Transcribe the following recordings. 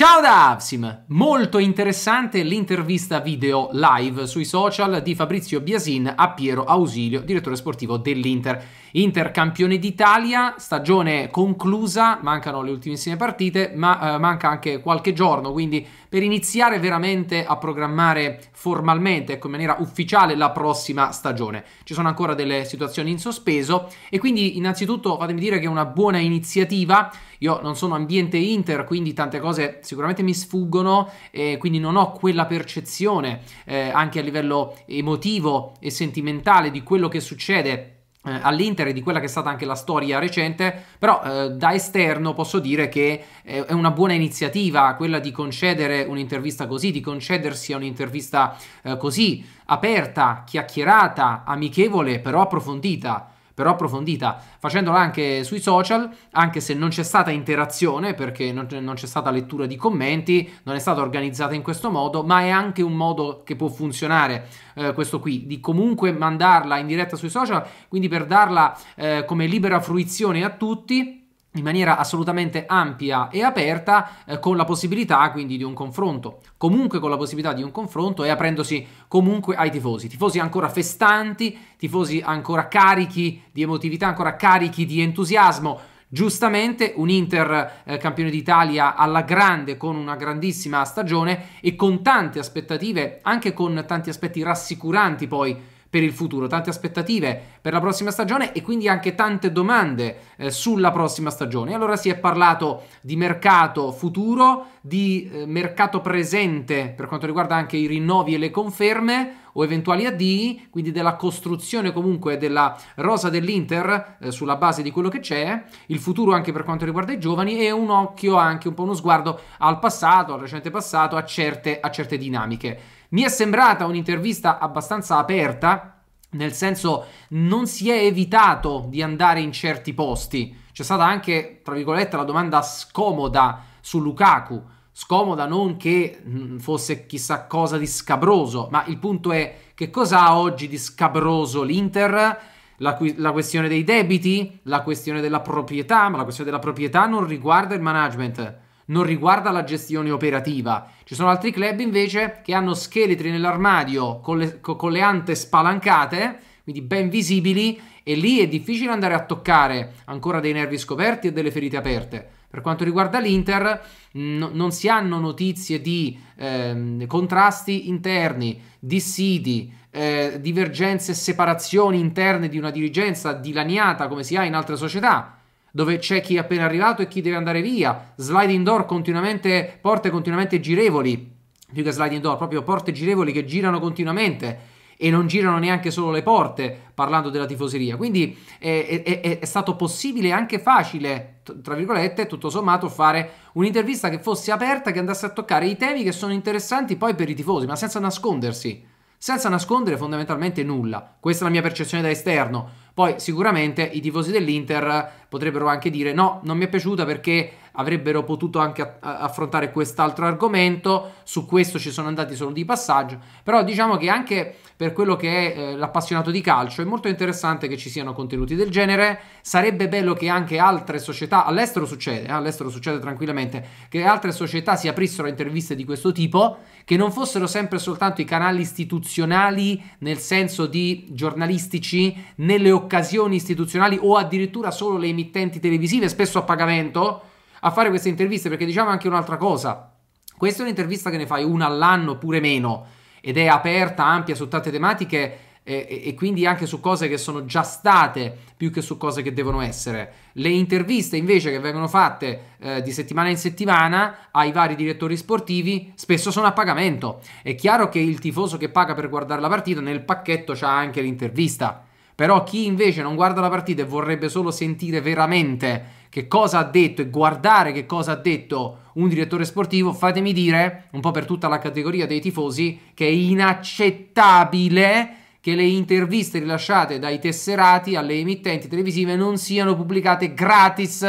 Ciao da Avsim! Molto interessante l'intervista video live sui social di Fabrizio Biasin a Piero Ausilio, direttore sportivo dell'Inter. Inter campione d'Italia, stagione conclusa, mancano le ultimissime partite, ma eh, manca anche qualche giorno, quindi per iniziare veramente a programmare formalmente, ecco, in maniera ufficiale la prossima stagione. Ci sono ancora delle situazioni in sospeso e quindi innanzitutto fatemi dire che è una buona iniziativa. Io non sono ambiente Inter, quindi tante cose sicuramente mi sfuggono e quindi non ho quella percezione eh, anche a livello emotivo e sentimentale di quello che succede eh, all'Inter e di quella che è stata anche la storia recente, però eh, da esterno posso dire che eh, è una buona iniziativa quella di concedere un'intervista così, di concedersi a un'intervista eh, così aperta, chiacchierata, amichevole, però approfondita però approfondita, facendola anche sui social, anche se non c'è stata interazione perché non, non c'è stata lettura di commenti, non è stata organizzata in questo modo, ma è anche un modo che può funzionare eh, questo qui, di comunque mandarla in diretta sui social, quindi per darla eh, come libera fruizione a tutti in maniera assolutamente ampia e aperta eh, con la possibilità quindi di un confronto, comunque con la possibilità di un confronto e aprendosi comunque ai tifosi, tifosi ancora festanti, tifosi ancora carichi di emotività, ancora carichi di entusiasmo. Giustamente un Inter eh, campione d'Italia alla grande con una grandissima stagione e con tante aspettative, anche con tanti aspetti rassicuranti poi per il futuro, tante aspettative per la prossima stagione e quindi anche tante domande eh, sulla prossima stagione. Allora si è parlato di mercato futuro, di eh, mercato presente per quanto riguarda anche i rinnovi e le conferme o eventuali addii, quindi della costruzione comunque della rosa dell'Inter eh, sulla base di quello che c'è, il futuro anche per quanto riguarda i giovani e un occhio anche un po' uno sguardo al passato, al recente passato, a certe, a certe dinamiche. Mi è sembrata un'intervista abbastanza aperta, nel senso non si è evitato di andare in certi posti. C'è stata anche, tra virgolette, la domanda scomoda su Lukaku. Scomoda non che mm, fosse chissà cosa di scabroso, ma il punto è che cosa ha oggi di scabroso l'Inter? La, qui- la questione dei debiti, la questione della proprietà, ma la questione della proprietà non riguarda il management non riguarda la gestione operativa. Ci sono altri club invece che hanno scheletri nell'armadio con le, con le ante spalancate, quindi ben visibili, e lì è difficile andare a toccare ancora dei nervi scoperti e delle ferite aperte. Per quanto riguarda l'Inter, n- non si hanno notizie di eh, contrasti interni, dissidi, eh, divergenze e separazioni interne di una dirigenza dilaniata come si ha in altre società dove c'è chi è appena arrivato e chi deve andare via, sliding door continuamente, porte continuamente girevoli, più che sliding door, proprio porte girevoli che girano continuamente e non girano neanche solo le porte, parlando della tifoseria. Quindi è, è, è stato possibile e anche facile, tra virgolette, tutto sommato, fare un'intervista che fosse aperta, che andasse a toccare i temi che sono interessanti poi per i tifosi, ma senza nascondersi, senza nascondere fondamentalmente nulla. Questa è la mia percezione da esterno. Poi sicuramente i tifosi dell'Inter potrebbero anche dire no, non mi è piaciuta perché avrebbero potuto anche affrontare quest'altro argomento, su questo ci sono andati solo di passaggio, però diciamo che anche per quello che è eh, l'appassionato di calcio è molto interessante che ci siano contenuti del genere, sarebbe bello che anche altre società, all'estero succede, eh, all'estero succede tranquillamente, che altre società si aprissero a interviste di questo tipo, che non fossero sempre soltanto i canali istituzionali nel senso di giornalistici, nelle occasioni istituzionali o addirittura solo le emittenti televisive, spesso a pagamento, a fare queste interviste perché diciamo anche un'altra cosa. Questa è un'intervista che ne fai una all'anno pure meno ed è aperta, ampia su tante tematiche e, e, quindi anche su cose che sono già state più che su cose che devono essere. Le interviste invece che vengono fatte eh, di settimana in settimana ai vari direttori sportivi spesso sono a pagamento. È chiaro che il tifoso che paga per guardare la partita nel pacchetto c'ha anche l'intervista. Però chi invece non guarda la partita e vorrebbe solo sentire veramente che cosa ha detto e guardare che cosa ha detto un direttore sportivo, fatemi dire, un po' per tutta la categoria dei tifosi, che è inaccettabile che le interviste rilasciate dai tesserati alle emittenti televisive non siano pubblicate gratis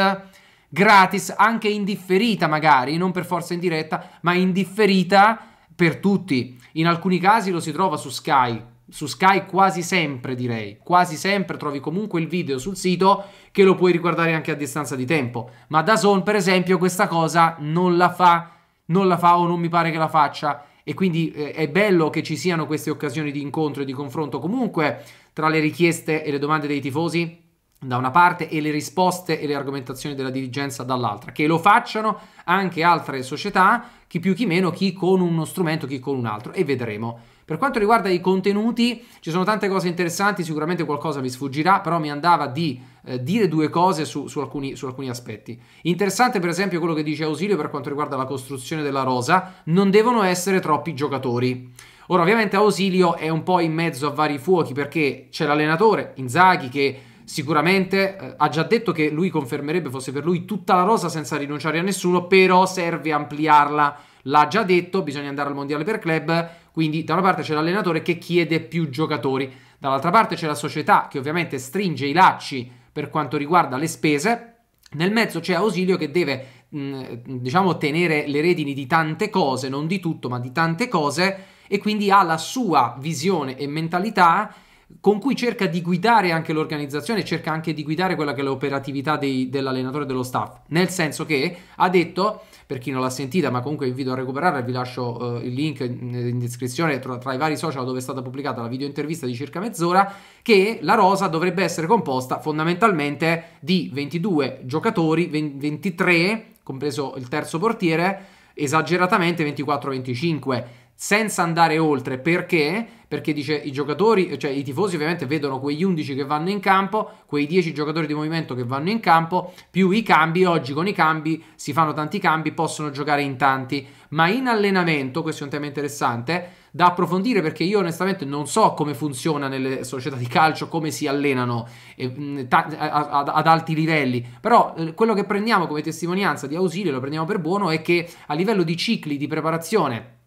gratis, anche indifferita magari, non per forza in diretta, ma indifferita per tutti. In alcuni casi lo si trova su Sky, su Sky quasi sempre direi, quasi sempre trovi comunque il video sul sito che lo puoi riguardare anche a distanza di tempo, ma da Zone per esempio questa cosa non la fa, non la fa o non mi pare che la faccia e quindi eh, è bello che ci siano queste occasioni di incontro e di confronto comunque tra le richieste e le domande dei tifosi da una parte e le risposte e le argomentazioni della dirigenza dall'altra, che lo facciano anche altre società, chi più chi meno, chi con uno strumento, chi con un altro e vedremo. Per quanto riguarda i contenuti, ci sono tante cose interessanti, sicuramente qualcosa vi sfuggirà, però mi andava di eh, dire due cose su, su, alcuni, su, alcuni, aspetti. Interessante per esempio quello che dice Ausilio per quanto riguarda la costruzione della rosa, non devono essere troppi giocatori. Ora ovviamente Ausilio è un po' in mezzo a vari fuochi perché c'è l'allenatore Inzaghi che sicuramente eh, ha già detto che lui confermerebbe fosse per lui tutta la rosa senza rinunciare a nessuno, però serve ampliarla l'ha già detto, bisogna andare al mondiale per club, quindi da una parte c'è l'allenatore che chiede più giocatori, dall'altra parte c'è la società che ovviamente stringe i lacci per quanto riguarda le spese, nel mezzo c'è Ausilio che deve mm, diciamo tenere le redini di tante cose, non di tutto, ma di tante cose e quindi ha la sua visione e mentalità con cui cerca di guidare anche l'organizzazione, cerca anche di guidare quella che è l'operatività dei, dell'allenatore e dello staff, nel senso che ha detto per chi non l'ha sentita, ma comunque vi invito a recuperarla, vi lascio eh, il link in, in descrizione tra, tra, i vari social dove è stata pubblicata la videointervista di circa mezz'ora, che la rosa dovrebbe essere composta fondamentalmente di 22 giocatori, 23, compreso il terzo portiere, esageratamente 24-25 senza andare oltre perché? Perché dice i giocatori, cioè i tifosi ovviamente vedono quegli 11 che vanno in campo, quei 10 giocatori di movimento che vanno in campo, più i cambi, oggi con i cambi si fanno tanti cambi, possono giocare in tanti, ma in allenamento, questo è un tema interessante, da approfondire perché io onestamente non so come funziona nelle società di calcio, come si allenano eh, ad-, alti livelli, però eh, quello che prendiamo come testimonianza di ausilio, lo prendiamo per buono, è che a livello di cicli di preparazione,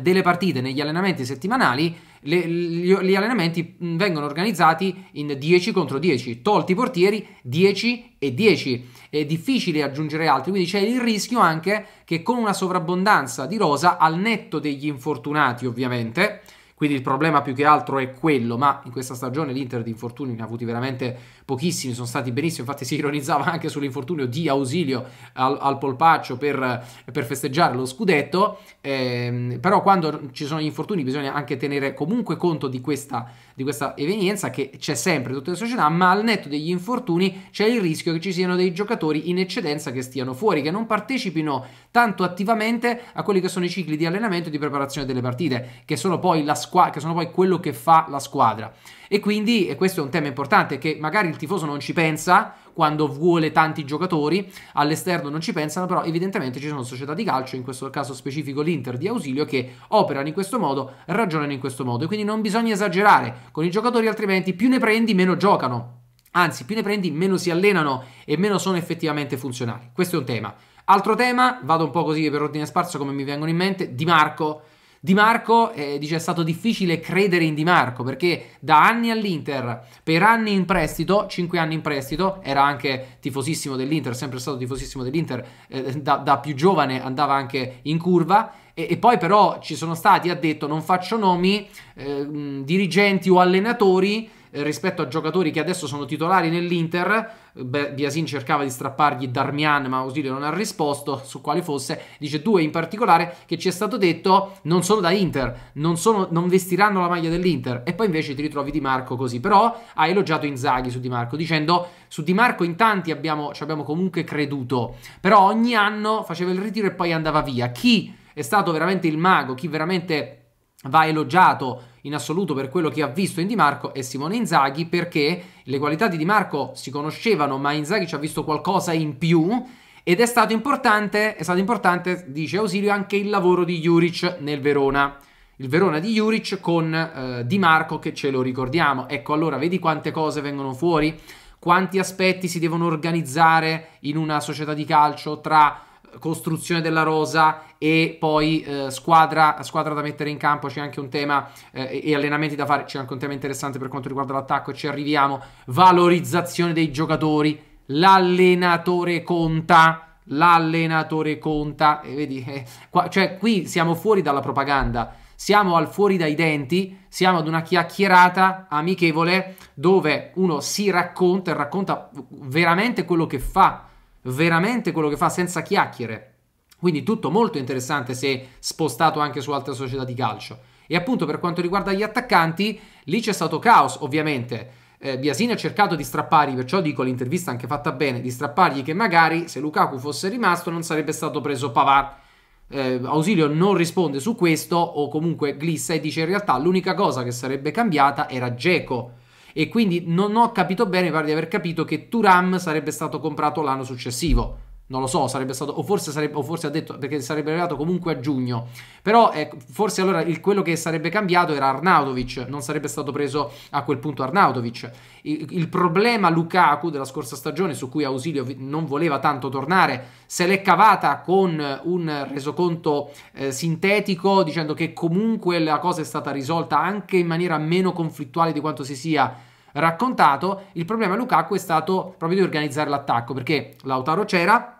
delle partite negli allenamenti settimanali, le, gli, gli, allenamenti vengono organizzati in 10 contro 10, tolti i portieri 10 e 10. È difficile aggiungere altri, quindi c'è il rischio anche che con una sovrabbondanza di rosa, al netto degli infortunati ovviamente, quindi il problema più che altro è quello, ma in questa stagione l'Inter di infortuni ne ha avuti veramente pochissimi sono stati benissimo, infatti si ironizzava anche sull'infortunio di Ausilio al, al polpaccio per, per, festeggiare lo scudetto, eh, però quando ci sono gli infortuni bisogna anche tenere comunque conto di questa, di questa evenienza che c'è sempre in tutte le società, ma al netto degli infortuni c'è il rischio che ci siano dei giocatori in eccedenza che stiano fuori, che non partecipino tanto attivamente a quelli che sono i cicli di allenamento e di preparazione delle partite, che sono poi, la squa- che sono poi quello che fa la squadra. E quindi e questo è un tema importante che magari il tifoso non ci pensa quando vuole tanti giocatori, all'esterno non ci pensano, però evidentemente ci sono società di calcio, in questo caso specifico l'Inter di Ausilio, che operano in questo modo, ragionano in questo modo, e quindi non bisogna esagerare con i giocatori, altrimenti più ne prendi meno giocano. Anzi, più ne prendi, meno si allenano e meno sono effettivamente funzionali. Questo è un tema. Altro tema, vado un po' così per ordine sparso come mi vengono in mente, Di Marco di Marco eh, dice è stato difficile credere in Di Marco perché da anni all'Inter, per anni in prestito, 5 anni in prestito, era anche tifosissimo dell'Inter, sempre stato tifosissimo dell'Inter, eh, da, da, più giovane andava anche in curva. E, e, poi però ci sono stati, ha detto, non faccio nomi, eh, dirigenti o allenatori eh, rispetto a giocatori che adesso sono titolari nell'Inter. Eh, Biasin cercava di strappargli Darmian, ma Ausilio non ha risposto su quale fosse. Dice due in particolare che ci è stato detto non sono da Inter, non, sono, non vestiranno la maglia dell'Inter. E poi invece ti ritrovi Di Marco così. Però ha elogiato Inzaghi su Di Marco, dicendo su Di Marco in tanti abbiamo, ci abbiamo comunque creduto. Però ogni anno faceva il ritiro e poi andava via. Chi è stato veramente il mago, chi veramente va elogiato in assoluto per quello che ha visto in Di Marco e Simone Inzaghi perché le qualità di Di Marco si conoscevano ma Inzaghi ci ha visto qualcosa in più ed è stato importante, è stato importante dice Ausilio, anche il lavoro di Juric nel Verona. Il Verona di Juric con eh, Di Marco che ce lo ricordiamo. Ecco allora, vedi quante cose vengono fuori? Quanti aspetti si devono organizzare in una società di calcio tra costruzione della rosa e poi eh, squadra, squadra, da mettere in campo, c'è anche un tema eh, e allenamenti da fare, c'è anche un tema interessante per quanto riguarda l'attacco e ci arriviamo, valorizzazione dei giocatori, l'allenatore conta, l'allenatore conta, e vedi, eh, qua, cioè qui siamo fuori dalla propaganda, siamo al fuori dai denti, siamo ad una chiacchierata amichevole dove uno si racconta e racconta veramente quello che fa, veramente quello che fa senza chiacchiere. Quindi tutto molto interessante se spostato anche su altre società di calcio. E appunto per quanto riguarda gli attaccanti, lì c'è stato caos ovviamente. Eh, Biasini ha cercato di strappargli, perciò dico l'intervista anche fatta bene, di strappargli che magari se Lukaku fosse rimasto non sarebbe stato preso Pavard. Eh, Ausilio non risponde su questo o comunque glissa e dice in realtà l'unica cosa che sarebbe cambiata era Geco e quindi non ho capito bene, mi pare di aver capito che Turam sarebbe stato comprato l'anno successivo non lo so, sarebbe stato, o forse, sarebbe, o forse ha detto, perché sarebbe arrivato comunque a giugno, però eh, forse allora il, quello che sarebbe cambiato era Arnautovic, non sarebbe stato preso a quel punto Arnautovic. Il, il problema Lukaku della scorsa stagione, su cui Ausilio non voleva tanto tornare, se l'è cavata con un resoconto eh, sintetico, dicendo che comunque la cosa è stata risolta anche in maniera meno conflittuale di quanto si sia raccontato. Il problema Lukaku è stato proprio di organizzare l'attacco, perché Lautaro c'era,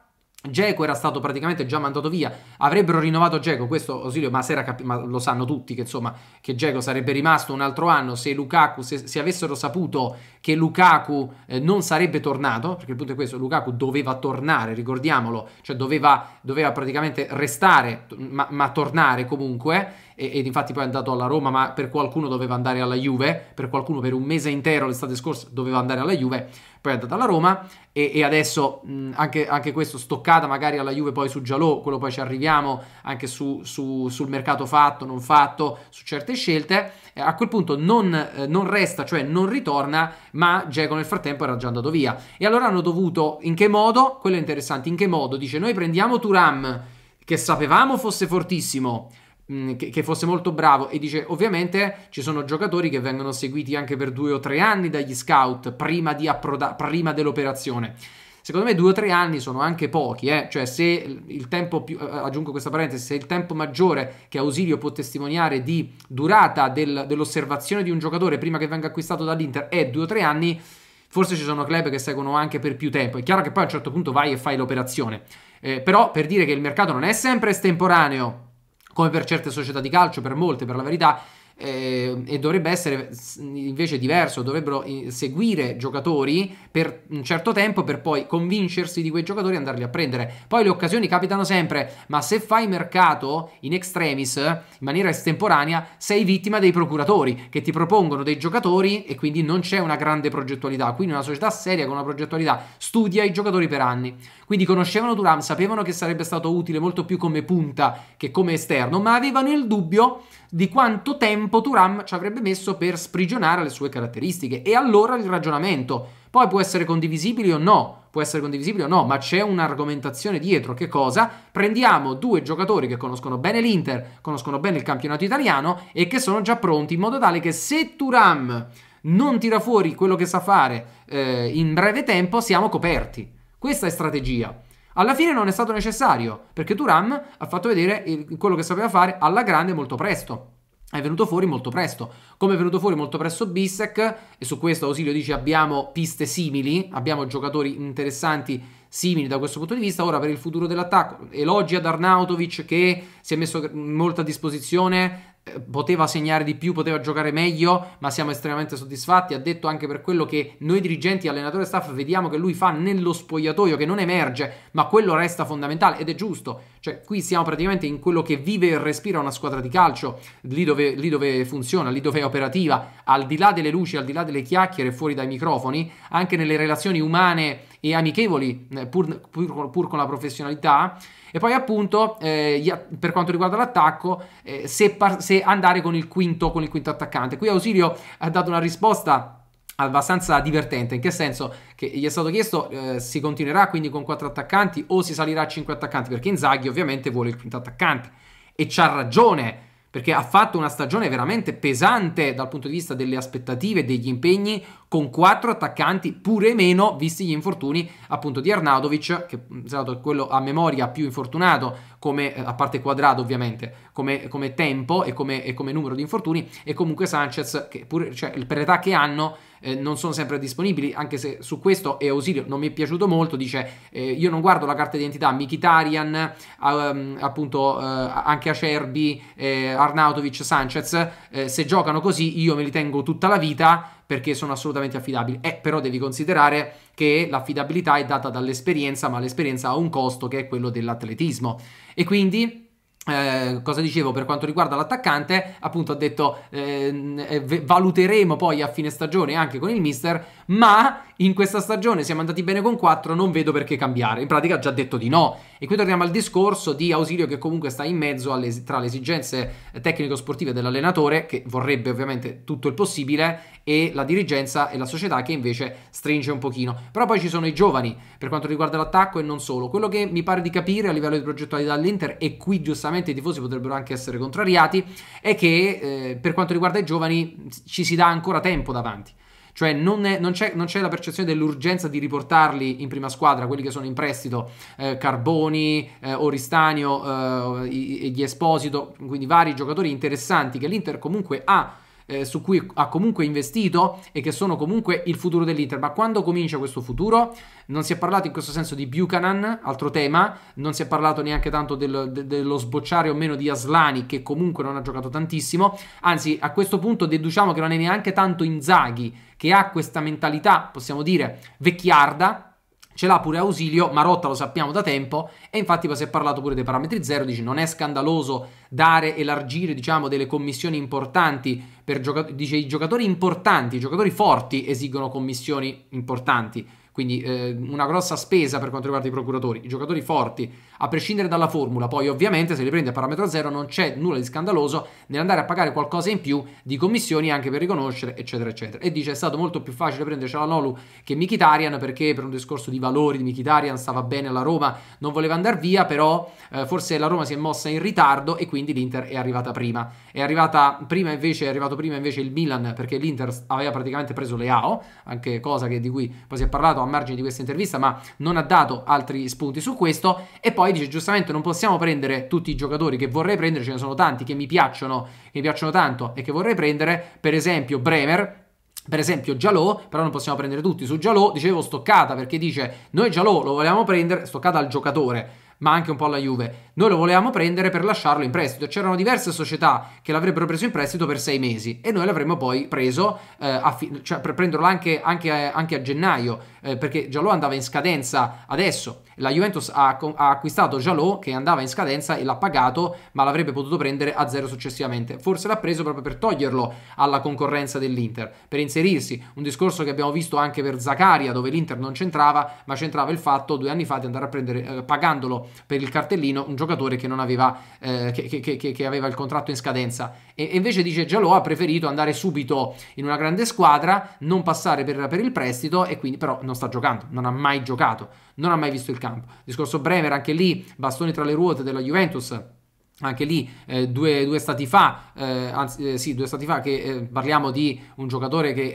Geco era stato praticamente già mandato via, avrebbero rinnovato Geco, questo Osilio ma, capi- ma lo sanno tutti che insomma che Geco sarebbe rimasto un altro anno se Lukaku, se, se avessero saputo che Lukaku eh, non sarebbe tornato, perché il punto è questo, Lukaku doveva tornare, ricordiamolo, cioè doveva, doveva praticamente restare ma, ma tornare comunque, ed infatti poi è andato alla Roma, ma per qualcuno doveva andare alla Juve, per qualcuno per un mese intero l'estate scorsa doveva andare alla Juve, poi è andato alla Roma e, e adesso mh, anche, anche, questo stoccata magari alla Juve poi su Giallo, quello poi ci arriviamo, anche su, su, sul mercato fatto, non fatto, su certe scelte, eh, a quel punto non, eh, non, resta, cioè non ritorna, ma Geco nel frattempo era già andato via. E allora hanno dovuto, in che modo? Quello è interessante, in che modo? Dice noi prendiamo Turam che sapevamo fosse fortissimo, Mm, che, che, fosse molto bravo e dice ovviamente ci sono giocatori che vengono seguiti anche per due o tre anni dagli scout prima, approda- prima dell'operazione. Secondo me due o tre anni sono anche pochi, eh? cioè se il tempo più, eh, aggiungo questa parentesi, se il tempo maggiore che Ausilio può testimoniare di durata del, dell'osservazione di un giocatore prima che venga acquistato dall'Inter è due o tre anni, forse ci sono club che seguono anche per più tempo. È chiaro che poi a un certo punto vai e fai l'operazione. Eh, però per dire che il mercato non è sempre estemporaneo, come per certe società di calcio, per molte per la verità, eh, e dovrebbe essere invece diverso, dovrebbero eh, seguire giocatori per un certo tempo per poi convincersi di quei giocatori e andarli a prendere. Poi le occasioni capitano sempre, ma se fai mercato in extremis, in maniera estemporanea, sei vittima dei procuratori che ti propongono dei giocatori e quindi non c'è una grande progettualità. Quindi una società seria con una progettualità studia i giocatori per anni. Quindi conoscevano Turam, sapevano che sarebbe stato utile molto più come punta che come esterno, ma avevano il dubbio di quanto tempo Turam ci avrebbe messo per sprigionare le sue caratteristiche. E allora il ragionamento. Poi può essere condivisibile o no, può essere condivisibile o no, ma c'è un'argomentazione dietro. Che cosa? Prendiamo due giocatori che conoscono bene l'Inter, conoscono bene il campionato italiano e che sono già pronti in modo tale che se Turam non tira fuori quello che sa fare eh, in breve tempo, siamo coperti. Questa è strategia. Alla fine non è stato necessario, perché Turam ha fatto vedere quello che sapeva fare alla grande molto presto. È venuto fuori molto presto. Come è venuto fuori molto presto Bissek, e su questo Ausilio dice abbiamo piste simili, abbiamo giocatori interessanti simili da questo punto di vista. Ora per il futuro dell'attacco, elogi ad Arnautovic che si è messo molto a disposizione poteva segnare di più, poteva giocare meglio, ma siamo estremamente soddisfatti. Ha detto anche per quello che noi dirigenti, allenatore e staff vediamo che lui fa nello spogliatoio, che non emerge, ma quello resta fondamentale ed è giusto. Cioè, qui siamo praticamente in quello che vive e respira una squadra di calcio, lì dove, lì dove funziona, lì dove è operativa, al di là delle luci, al di là delle chiacchiere, fuori dai microfoni, anche nelle relazioni umane e amichevoli, eh, pur, pur, pur con la professionalità. E poi appunto, eh, per quanto riguarda l'attacco, eh, se, par- se, andare con il quinto, con il quinto attaccante. Qui Ausilio ha dato una risposta abbastanza divertente, in che senso che gli è stato chiesto eh, si continuerà quindi con quattro attaccanti o si salirà a cinque attaccanti, perché Inzaghi ovviamente vuole il quinto attaccante e c'ha ragione, perché ha fatto una stagione veramente pesante dal punto di vista delle aspettative, e degli impegni, con quattro attaccanti pure meno, visti gli infortuni appunto di Arnaudovic, che è mm, stato quello a memoria più infortunato, come, eh, a parte quadrato ovviamente, come, come tempo e come, e come, numero di infortuni, e comunque Sanchez, che pure, cioè, per l'età che hanno, eh, non sono sempre disponibili, anche se su questo e Ausilio non mi è piaciuto molto, dice eh, io non guardo la carta d'identità, Mikitarian, um, ehm, appunto eh, anche Acerbi, eh, Arnautovic, Sanchez, eh, se giocano così io me li tengo tutta la vita perché sono assolutamente affidabili. Eh, però devi considerare che l'affidabilità è data dall'esperienza, ma l'esperienza ha un costo che è quello dell'atletismo. E quindi eh, cosa dicevo per quanto riguarda l'attaccante? Appunto, ha detto eh, eh valuteremo poi a fine stagione anche con il mister ma in questa stagione siamo andati bene con 4, non vedo perché cambiare. In pratica ha già detto di no. E qui torniamo al discorso di Ausilio che comunque sta in mezzo alle, tra le esigenze tecnico-sportive dell'allenatore, che vorrebbe ovviamente tutto il possibile, e la dirigenza e la società che invece stringe un pochino. Però poi ci sono i giovani per quanto riguarda l'attacco e non solo. Quello che mi pare di capire a livello di progettualità dell'Inter, e qui giustamente i tifosi potrebbero anche essere contrariati, è che eh, per quanto riguarda i giovani ci si dà ancora tempo davanti cioè non, è, non, c'è, non, c'è, la percezione dell'urgenza di riportarli in prima squadra, quelli che sono in prestito, eh, Carboni, eh, Oristanio, eh, gli Esposito, quindi vari giocatori interessanti che l'Inter comunque ha eh, su cui ha comunque investito e che sono comunque il futuro dell'Inter. Ma quando comincia questo futuro? Non si è parlato in questo senso di Buchanan, altro tema, non si è parlato neanche tanto del, de, dello sbocciare o meno di Aslani, che comunque non ha giocato tantissimo. Anzi, a questo punto deduciamo che non è neanche tanto Inzaghi che ha questa mentalità, possiamo dire, vecchiarda, Ce l'ha pure Ausilio, Marotta lo sappiamo da tempo e infatti poi si è parlato pure dei parametri zero, dice non è scandaloso dare, elargire diciamo delle commissioni importanti per giocatori, dice i giocatori importanti, i giocatori forti esigono commissioni importanti quindi eh, una grossa spesa per quanto riguarda i procuratori, i giocatori forti, a prescindere dalla formula, poi ovviamente se li prende a parametro zero non c'è nulla di scandaloso nell'andare a pagare qualcosa in più di commissioni anche per riconoscere, eccetera, eccetera. E dice è stato molto più facile prendere Cialanolu che Mikitarian perché per un discorso di valori di Mikitarian stava bene alla Roma, non voleva andare via, però eh, forse la Roma si è mossa in ritardo e quindi l'Inter è arrivata prima. È arrivata prima invece, è arrivato prima invece il Milan perché l'Inter aveva praticamente preso Leao, anche cosa che, di cui poi si è parlato a margine di questa intervista, ma non ha dato altri spunti su questo. E poi dice giustamente: Non possiamo prendere tutti i giocatori che vorrei prendere, ce ne sono tanti che mi piacciono, che mi piacciono tanto e che vorrei prendere. Per esempio, Bremer, per esempio Giallo, però non possiamo prendere tutti su Giallo, dicevo stoccata perché dice noi Giallo lo vogliamo prendere, stoccata al giocatore, ma anche un po' alla Juve. Noi lo volevamo prendere per lasciarlo in prestito. C'erano diverse società che l'avrebbero preso in prestito per sei mesi e noi l'avremmo poi preso eh, fi- cioè per prenderlo anche, anche, anche a gennaio, eh, perché già lo andava in scadenza adesso. La Juventus ha, ha acquistato Jalò che andava in scadenza e l'ha pagato, ma l'avrebbe potuto prendere a zero successivamente. Forse l'ha preso proprio per toglierlo alla concorrenza dell'Inter, per inserirsi. Un discorso che abbiamo visto anche per Zaccaria, dove l'Inter non c'entrava, ma c'entrava il fatto due anni fa di andare a prendere, eh, pagandolo per il cartellino, un giocatore che non aveva, eh, che, che, che, che, aveva il contratto in scadenza. E, e invece dice Jalò ha preferito andare subito in una grande squadra, non passare per, per il prestito, e quindi però non sta giocando, non ha mai giocato non ha mai visto il campo. Discorso Bremer, anche lì, bastoni tra le ruote della Juventus anche lì eh, due, due, stati fa, eh, anzi, eh, sì, due stati fa che eh, parliamo di un giocatore che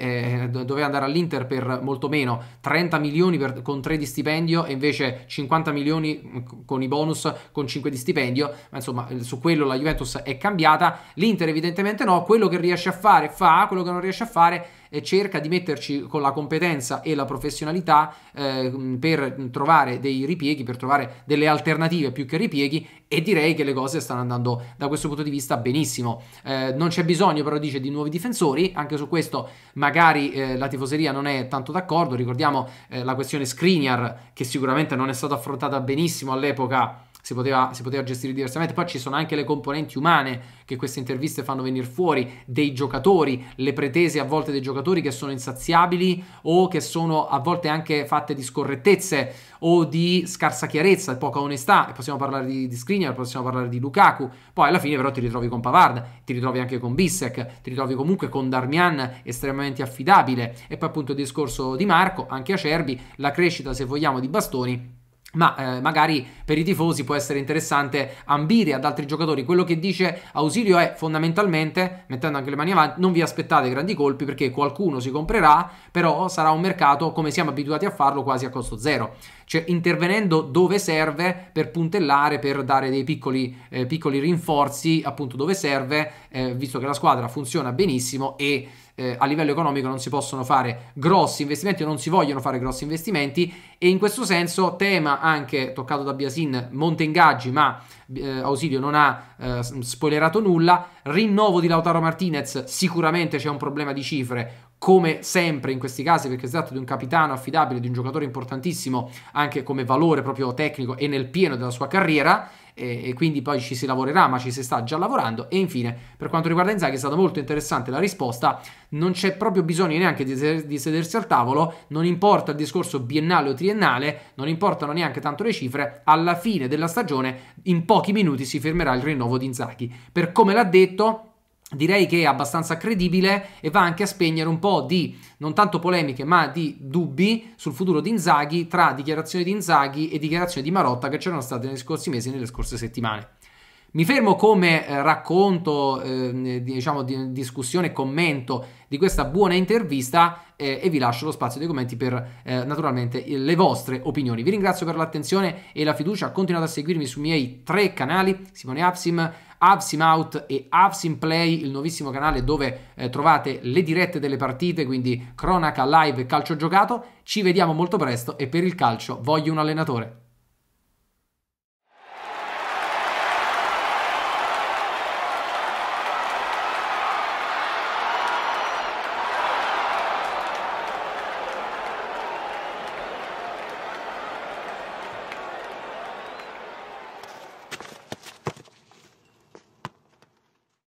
eh, doveva andare all'Inter per molto meno, 30 milioni per, con 3 di stipendio e invece 50 milioni mm, con i bonus con 5 di stipendio, ma insomma eh, su quello la Juventus è cambiata, l'Inter evidentemente no, quello che riesce a fare fa, quello che non riesce a fare eh, cerca di metterci con la competenza e la professionalità eh, per trovare dei ripieghi, per trovare delle alternative più che ripieghi e direi che le cose stanno andando da questo punto di vista benissimo. Eh, non c'è bisogno però dice di nuovi difensori, anche su questo magari eh, la tifoseria non è tanto d'accordo, ricordiamo eh, la questione Skriniar che sicuramente non è stata affrontata benissimo all'epoca si poteva, si poteva gestire diversamente. Poi ci sono anche le componenti umane che queste interviste fanno venire fuori, dei giocatori, le pretese a volte dei giocatori che sono insaziabili o che sono a volte anche fatte di scorrettezze o di scarsa chiarezza, poca onestà. possiamo parlare di, di Skriniar, possiamo parlare di Lukaku. Poi alla fine però ti ritrovi con Pavard, ti ritrovi anche con Bissek, ti ritrovi comunque con Darmian estremamente affidabile. E poi appunto il discorso di Marco, anche Acerbi, la crescita se vogliamo di Bastoni ma eh, magari per i tifosi può essere interessante ambire ad altri giocatori. Quello che dice Ausilio è fondamentalmente, mettendo anche le mani avanti, non vi aspettate grandi colpi perché qualcuno si comprerà, però sarà un mercato come siamo abituati a farlo quasi a costo zero, cioè intervenendo dove serve per puntellare, per dare dei piccoli, eh, piccoli rinforzi appunto dove serve, eh, visto che la squadra funziona benissimo e eh, a livello economico non si possono fare grossi investimenti o non si vogliono fare grossi investimenti e in questo senso tema anche toccato da Biasin monte ingaggi ma eh, Ausilio non ha eh, spoilerato nulla rinnovo di Lautaro Martinez sicuramente c'è un problema di cifre come sempre in questi casi perché si tratta di un capitano affidabile di un giocatore importantissimo anche come valore proprio tecnico e nel pieno della sua carriera e, e, quindi poi ci si lavorerà, ma ci si sta già lavorando. E infine, per quanto riguarda Inzaghi, è stata molto interessante la risposta, non c'è proprio bisogno neanche di, di sedersi al tavolo, non importa il discorso biennale o triennale, non importano neanche tanto le cifre, alla fine della stagione in pochi minuti si fermerà il rinnovo di Inzaghi. Per come l'ha detto, direi che è abbastanza credibile e va anche a spegnere un po' di non tanto polemiche ma di dubbi sul futuro di Inzaghi tra dichiarazioni di Inzaghi e dichiarazioni di Marotta che c'erano state negli scorsi mesi e nelle scorse settimane. Mi fermo come eh, racconto, eh, diciamo, di, discussione, commento di questa buona intervista eh, e vi lascio lo spazio dei commenti per eh, naturalmente le vostre opinioni. Vi ringrazio per l'attenzione e la fiducia, continuate a seguirmi sui miei tre canali, Simone Absim, Avsim Out e Avsim Play, il nuovissimo canale dove eh, trovate le dirette delle partite, quindi cronaca live e calcio giocato. Ci vediamo molto presto e per il calcio voglio un allenatore.